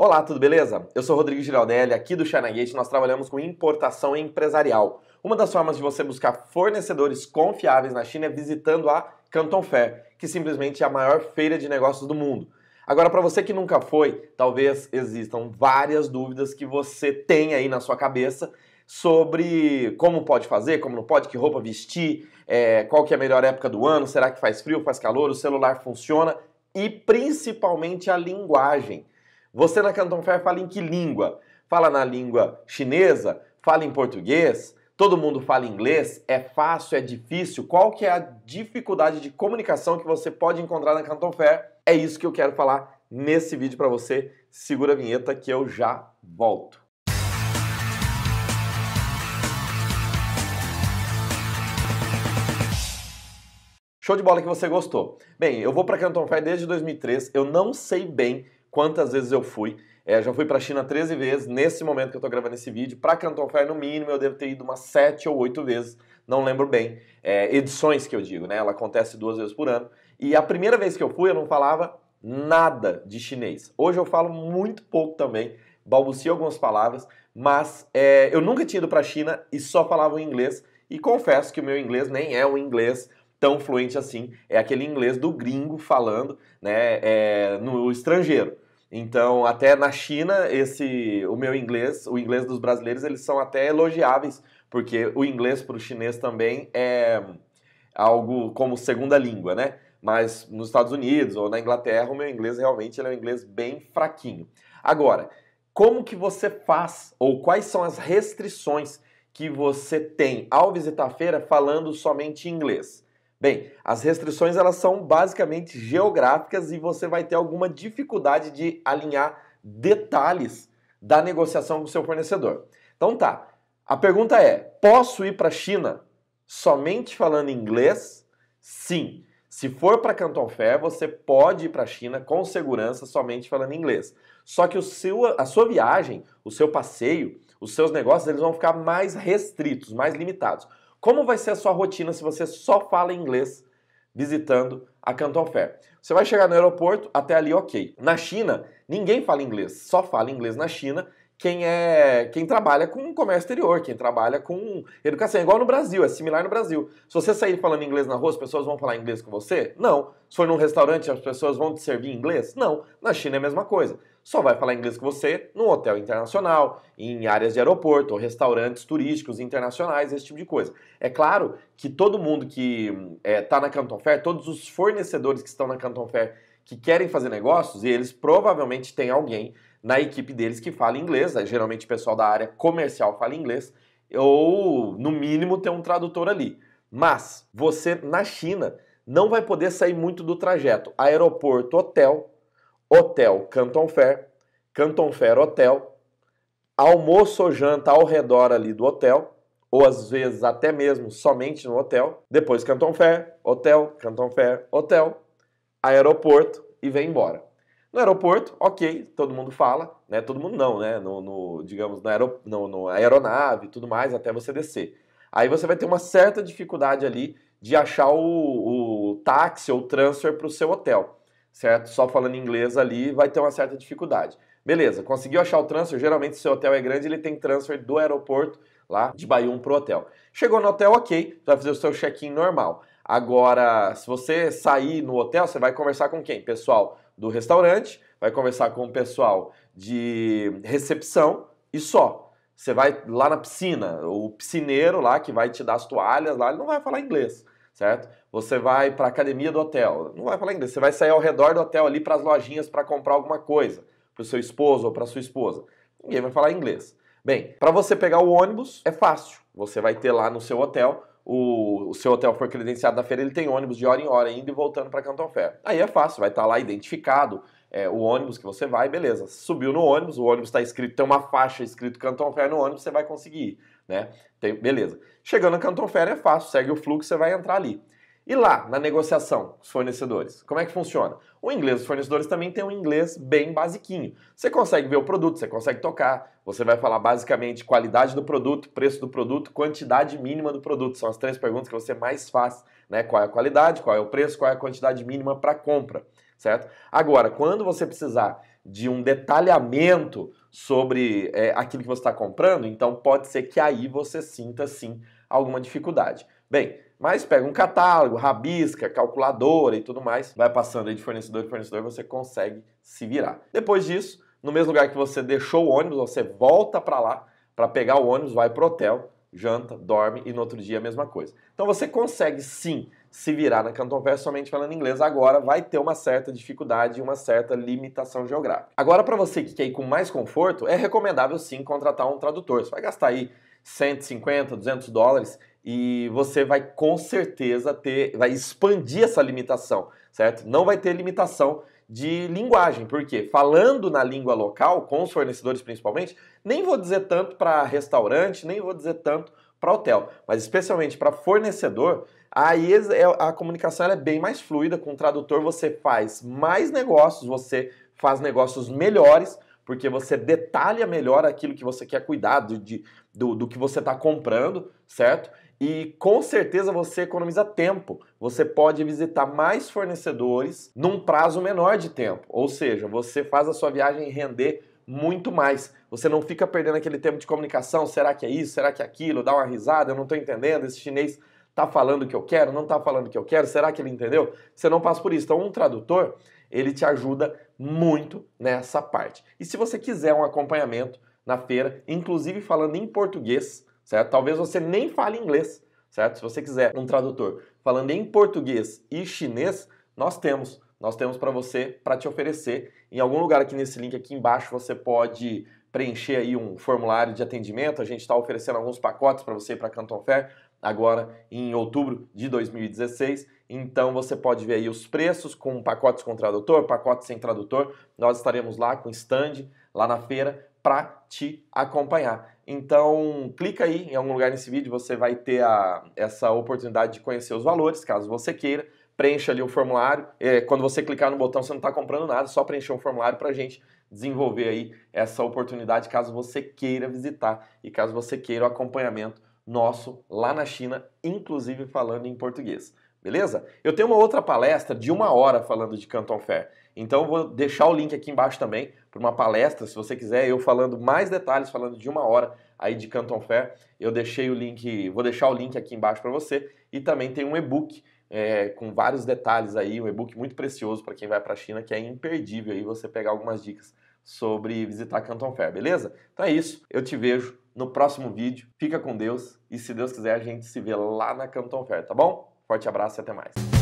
Olá, tudo beleza? Eu sou Rodrigo Giraldelli, aqui do China Gate. nós trabalhamos com importação empresarial. Uma das formas de você buscar fornecedores confiáveis na China é visitando a Canton Fair, que simplesmente é a maior feira de negócios do mundo. Agora, para você que nunca foi, talvez existam várias dúvidas que você tem aí na sua cabeça sobre como pode fazer, como não pode, que roupa vestir, é, qual que é a melhor época do ano, será que faz frio, faz calor, o celular funciona e principalmente a linguagem. Você na Canton Fair fala em que língua? Fala na língua chinesa? Fala em português? Todo mundo fala inglês? É fácil? É difícil? Qual que é a dificuldade de comunicação que você pode encontrar na Canton Fair? É isso que eu quero falar nesse vídeo para você. Segura a vinheta que eu já volto. Show de bola que você gostou. Bem, eu vou para Canton Fair desde 2003. Eu não sei bem quantas vezes eu fui. É, já fui para a China 13 vezes, nesse momento que eu estou gravando esse vídeo. Para Canton Fair, no mínimo, eu devo ter ido umas 7 ou 8 vezes, não lembro bem. É, edições que eu digo, né? Ela acontece duas vezes por ano. E a primeira vez que eu fui, eu não falava nada de chinês. Hoje eu falo muito pouco também, balbucio algumas palavras, mas é, eu nunca tinha ido para a China e só falava o inglês. E confesso que o meu inglês nem é o inglês tão fluente assim. É aquele inglês do gringo falando né, é, no estrangeiro. Então, até na China, esse o meu inglês, o inglês dos brasileiros, eles são até elogiáveis, porque o inglês para o chinês também é algo como segunda língua, né? Mas nos Estados Unidos ou na Inglaterra, o meu inglês realmente é um inglês bem fraquinho. Agora, como que você faz ou quais são as restrições que você tem ao visitar a feira falando somente inglês? Bem, as restrições elas são basicamente geográficas e você vai ter alguma dificuldade de alinhar detalhes da negociação com seu fornecedor. Então tá. A pergunta é: posso ir para a China somente falando inglês? Sim. Se for para Canton Fair, você pode ir para a China com segurança somente falando inglês. Só que o seu, a sua viagem, o seu passeio, os seus negócios, eles vão ficar mais restritos, mais limitados. Como vai ser a sua rotina se você só fala inglês visitando a Canton Fair? Você vai chegar no aeroporto, até ali ok. Na China, ninguém fala inglês, só fala inglês na China quem é quem trabalha com comércio exterior, quem trabalha com educação. É igual no Brasil, é similar no Brasil. Se você sair falando inglês na rua, as pessoas vão falar inglês com você? Não. Se for num restaurante, as pessoas vão te servir em inglês? Não. Na China é a mesma coisa só vai falar inglês com você num hotel internacional, em áreas de aeroporto, ou restaurantes turísticos internacionais, esse tipo de coisa. É claro que todo mundo que está eh, é, na Canton Fair, todos os fornecedores que estão na Canton Fair que querem fazer negócios, e eles provavelmente têm alguém na equipe deles que fala inglês, né? geralmente o pessoal da área comercial fala inglês, ou no mínimo tem um tradutor ali. Mas você na China não vai poder sair muito do trajeto aeroporto, hotel, hotel Canton Fair, Canton Fair Hotel, almoço ou janta ao redor ali do hotel, ou às vezes até mesmo somente no hotel, depois Canton Fair, hotel, Canton Fair, hotel, aeroporto e vem embora. No aeroporto, ok, todo mundo fala, né? Todo mundo não, né? No, no digamos, na no, no aeronave e tudo mais, até você descer. Aí você vai ter uma certa dificuldade ali de achar o, o táxi ou transfer para o seu hotel certo? Só falando inglês ali, vai ter uma certa dificuldade. Beleza, conseguiu achar o transfer, geralmente se o hotel é grande, ele tem transfer do aeroporto lá de para o hotel. Chegou no hotel, ok, vai fazer o seu check-in normal. Agora, se você sair no hotel, você vai conversar com quem? Pessoal do restaurante, vai conversar com o pessoal de recepção e só. Você vai lá na piscina, o piscineiro lá que vai te dar as toalhas lá, ele não vai falar inglês certo? Você vai para a academia do hotel, não vai falar inglês, você vai sair ao redor do hotel ali para as lojinhas para comprar alguma coisa para o seu esposo ou para sua esposa. Ninguém vai falar inglês. Bem, para você pegar o ônibus é fácil. Você vai ter lá no seu hotel, o, o seu hotel foi credenciado na feira, ele tem ônibus de hora em hora indo e voltando para Canton Fair. Aí é fácil, vai estar tá lá identificado é, o ônibus que você vai, beleza. Subiu no ônibus, o ônibus está escrito, tem uma faixa escrito Canton Fair no ônibus, você vai conseguir né? Tem, beleza. Chegando na Cantonfera é fácil, segue o fluxo, você vai entrar ali. E lá, na negociação com os fornecedores, como é que funciona? O inglês dos fornecedores também tem um inglês bem basiquinho. Você consegue ver o produto, você consegue tocar, você vai falar basicamente qualidade do produto, preço do produto, quantidade mínima do produto. São as três perguntas que você mais faz, né? Qual é a qualidade, qual é o preço, qual é a quantidade mínima para compra, certo? Agora, quando você precisar de um detalhamento sobre é, aquilo que você está comprando, então pode ser que aí você sinta sim alguma dificuldade. Bem, mas pega um catálogo, rabisca, calculadora e tudo mais, vai passando aí de fornecedor em fornecedor, você consegue se virar. Depois disso, no mesmo lugar que você deixou o ônibus, você volta para lá para pegar o ônibus, vai pro hotel janta, dorme e no outro dia a mesma coisa. Então você consegue sim se virar na Canton Fair somente falando inglês, agora vai ter uma certa dificuldade e uma certa limitação geográfica. Agora, para você que quer ir com mais conforto, é recomendável sim contratar um tradutor. Você vai gastar aí 150, 200 dólares e você vai com certeza ter, vai expandir essa limitação, certo? Não vai ter limitação de linguagem, porque falando na língua local, com os fornecedores principalmente, nem vou dizer tanto para restaurante, nem vou dizer tanto para hotel, mas especialmente para fornecedor, aí é, a comunicação é bem mais fluida. Com o tradutor você faz mais negócios, você faz negócios melhores, porque você detalha melhor aquilo que você quer cuidar do, de, do, do que você está comprando, certo? E com certeza você economiza tempo. Você pode visitar mais fornecedores num prazo menor de tempo. Ou seja, você faz a sua viagem render muito mais. Você não fica perdendo aquele tempo de comunicação. Será que é isso? Será que é aquilo? Dá uma risada, eu não estou entendendo. Esse chinês está falando o que eu quero, não está falando o que eu quero. Será que ele entendeu? Você não passa por isso. Então, um tradutor, ele te ajuda muito nessa parte. E se você quiser um acompanhamento na feira, inclusive falando em português, certo? Talvez você nem fale inglês, certo? Se você quiser um tradutor falando em português e chinês, nós temos. Nós temos para você, para te oferecer. Em algum lugar aqui nesse link aqui embaixo, você pode preencher aí um formulário de atendimento. A gente está oferecendo alguns pacotes para você ir para Canton Fair agora em outubro de 2016. Então você pode ver aí os preços com pacotes com tradutor, pacotes sem tradutor. Nós estaremos lá com stand, lá na feira, para te acompanhar. Então, clica aí em algum lugar nesse vídeo, você vai ter a, essa oportunidade de conhecer os valores, caso você queira. Preencha ali o formulário. É, quando você clicar no botão, você não está comprando nada, só preencher um formulário para a gente desenvolver aí essa oportunidade, caso você queira visitar e caso você queira o acompanhamento nosso lá na China, inclusive falando em português beleza? Eu tenho uma outra palestra de uma hora falando de Canton Fair. Então vou deixar o link aqui embaixo também para uma palestra, se você quiser, eu falando mais detalhes, falando de uma hora aí de Canton Fair. Eu deixei o link, vou deixar o link aqui embaixo para você. E também tem um e-book é, com vários detalhes aí, um e-book muito precioso para quem vai para a China, que é imperdível aí você pegar algumas dicas sobre visitar Canton Fair, beleza? Então é isso, eu te vejo no próximo vídeo. Fica com Deus e se Deus quiser a gente se vê lá na Canton Fair, tá bom? Forte abraço e até mais.